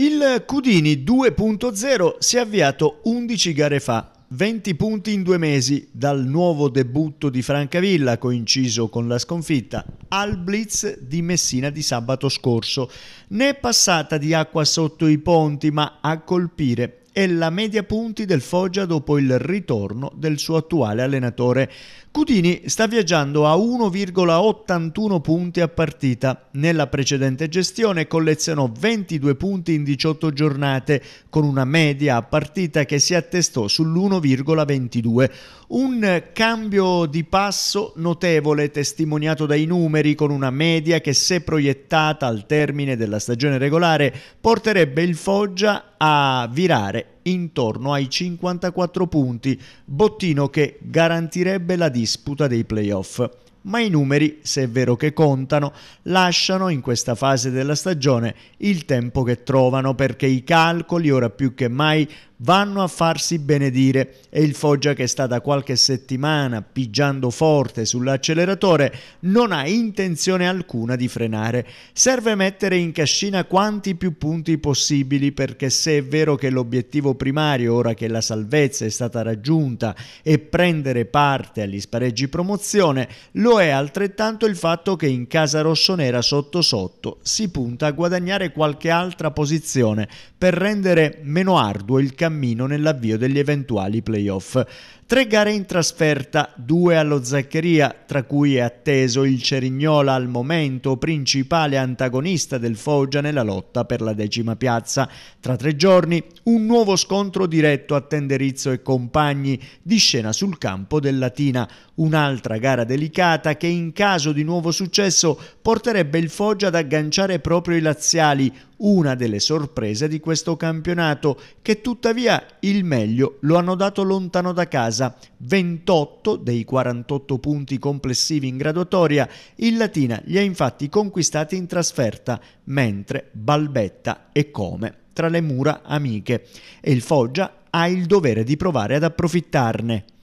Il Cudini 2.0 si è avviato 11 gare fa, 20 punti in due mesi dal nuovo debutto di Francavilla, coinciso con la sconfitta al Blitz di Messina di sabato scorso. Ne è passata di acqua sotto i ponti, ma a colpire e la media punti del Foggia dopo il ritorno del suo attuale allenatore. Cudini sta viaggiando a 1,81 punti a partita. Nella precedente gestione collezionò 22 punti in 18 giornate, con una media a partita che si attestò sull'1,22. Un cambio di passo notevole testimoniato dai numeri con una media che se proiettata al termine della stagione regolare porterebbe il Foggia a virare intorno ai 54 punti, bottino che garantirebbe la disputa dei playoff. Ma i numeri, se è vero che contano, lasciano in questa fase della stagione il tempo che trovano perché i calcoli ora più che mai vanno a farsi benedire e il Foggia che sta da qualche settimana pigiando forte sull'acceleratore non ha intenzione alcuna di frenare. Serve mettere in cascina quanti più punti possibili perché se è vero che l'obiettivo primario ora che la salvezza è stata raggiunta è prendere parte agli spareggi promozione, lo è altrettanto il fatto che in casa rossonera sotto sotto si punta a guadagnare qualche altra posizione per rendere meno arduo il cammino cammino nell'avvio degli eventuali playoff. Tre gare in trasferta, due allo Zaccheria, tra cui è atteso il Cerignola al momento principale antagonista del Foggia nella lotta per la decima piazza. Tra tre giorni un nuovo scontro diretto a Tenderizzo e compagni di scena sul campo del Latina, un'altra gara delicata che in caso di nuovo successo porterebbe il Foggia ad agganciare proprio i laziali, una delle sorprese di questo campionato, che tuttavia il meglio lo hanno dato lontano da casa, 28 dei 48 punti complessivi in graduatoria, il Latina li ha infatti conquistati in trasferta, mentre balbetta e come tra le mura amiche e il Foggia ha il dovere di provare ad approfittarne.